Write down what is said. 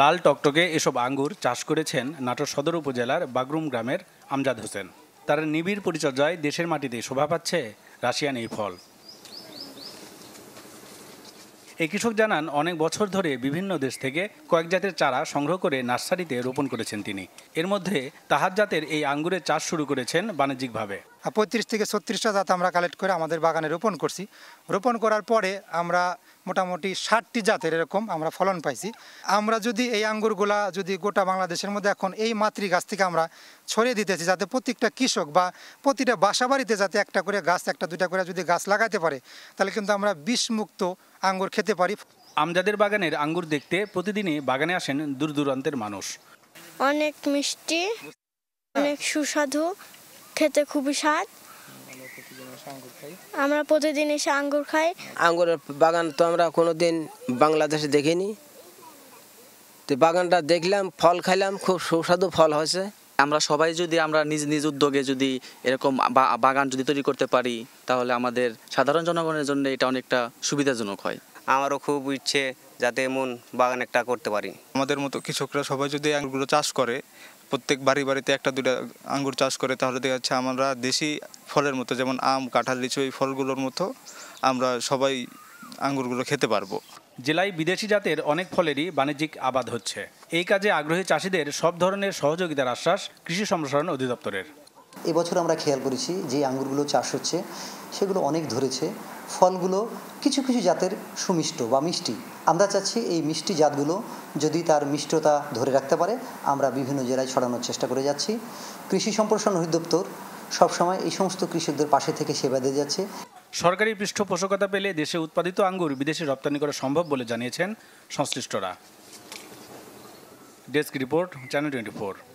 লাল টকটকে এসব আঙ্গুর চাষ করেছেন নাটোর সদর উপজেলার বাগরুম গ্রামের আমজাদ হোসেন তার নিবিড় পরিচর্যায় দেশের মাটিতে শোভা পাচ্ছে রাশিয়ান এই ফল এই কৃষক জানান অনেক বছর ধরে বিভিন্ন দেশ থেকে কয়েক জাতের চারা সংগ্রহ করে নার্সারিতে রোপণ করেছেন তিনি এর মধ্যে তাহার জাতের এই আঙ্গুরের চাষ শুরু করেছেন বাণিজ্যিকভাবে পঁয়ত্রিশ থেকে ছত্রিশটা জাত আমরা কালেক্ট করে আমাদের বাগানে রোপণ করছি রোপণ করার পরে আমরা মোটামুটি ষাটটি জাতের এরকম আমরা ফলন পাইছি আমরা যদি এই আঙ্গুরগুলা যদি গোটা বাংলাদেশের মধ্যে এখন এই মাতৃ গাছ থেকে আমরা ছড়িয়ে দিতেছি যাতে প্রত্যেকটা কৃষক বা প্রতিটা বাসাবাড়িতে যাতে একটা করে গাছ একটা দুটা করে যদি গাছ লাগাতে পারে তাহলে কিন্তু আমরা বিষমুক্ত আঙ্গুর খেতে পারি আমজাদের বাগানের আঙ্গুর দেখতে প্রতিদিনই বাগানে আসেন দূর দূরান্তের মানুষ অনেক মিষ্টি অনেক সুস্বাদু খেতে খুবই স্বাদ আমরা প্রতিদিন এসে আঙ্গুর খাই আঙ্গুরের বাগান তো আমরা কোনোদিন বাংলাদেশে দেখিনি তো বাগানটা দেখলাম ফল খাইলাম খুব সুস্বাদু ফল হয়েছে আমরা সবাই যদি আমরা নিজ নিজ উদ্যোগে যদি এরকম বাগান যদি তৈরি করতে পারি তাহলে আমাদের সাধারণ জনগণের জন্য এটা অনেকটা সুবিধাজনক হয় আমারও খুব ইচ্ছে যাতে এমন বাগান একটা করতে পারি আমাদের মতো কৃষকরা সবাই যদি আঙ্গুরগুলো চাষ করে প্রত্যেক বাড়ি বাড়িতে একটা দুটা আঙ্গুর চাষ করে তাহলে দেখা যাচ্ছে আমরা দেশি ফলের মতো যেমন আম কাঁঠাল লিচু এই ফলগুলোর মতো আমরা সবাই আঙ্গুরগুলো খেতে পারবো জেলায় বিদেশি জাতের অনেক ফলেরই বাণিজ্যিক আবাদ হচ্ছে এই কাজে আগ্রহী চাষিদের সব ধরনের সহযোগিতার আশ্বাস কৃষি সম্প্রসারণ অধিদপ্তরের এবছর আমরা খেয়াল করেছি যে আঙ্গুরগুলো চাষ হচ্ছে সেগুলো অনেক ধরেছে ফলগুলো কিছু কিছু জাতের সুমিষ্ট বা মিষ্টি আমরা চাচ্ছি এই মিষ্টি জাতগুলো যদি তার মিষ্টতা ধরে রাখতে পারে আমরা বিভিন্ন জেলায় ছড়ানোর চেষ্টা করে যাচ্ছি কৃষি সম্প্রসারণ অধিদপ্তর সবসময় এই সমস্ত কৃষকদের পাশে থেকে সেবা দিয়ে যাচ্ছে সরকারি পৃষ্ঠপোষকতা পেলে দেশে উৎপাদিত আঙ্গুর বিদেশে রপ্তানি করা সম্ভব বলে জানিয়েছেন সংশ্লিষ্টরা ডেস্ক রিপোর্ট চ্যানেল টোয়েন্টি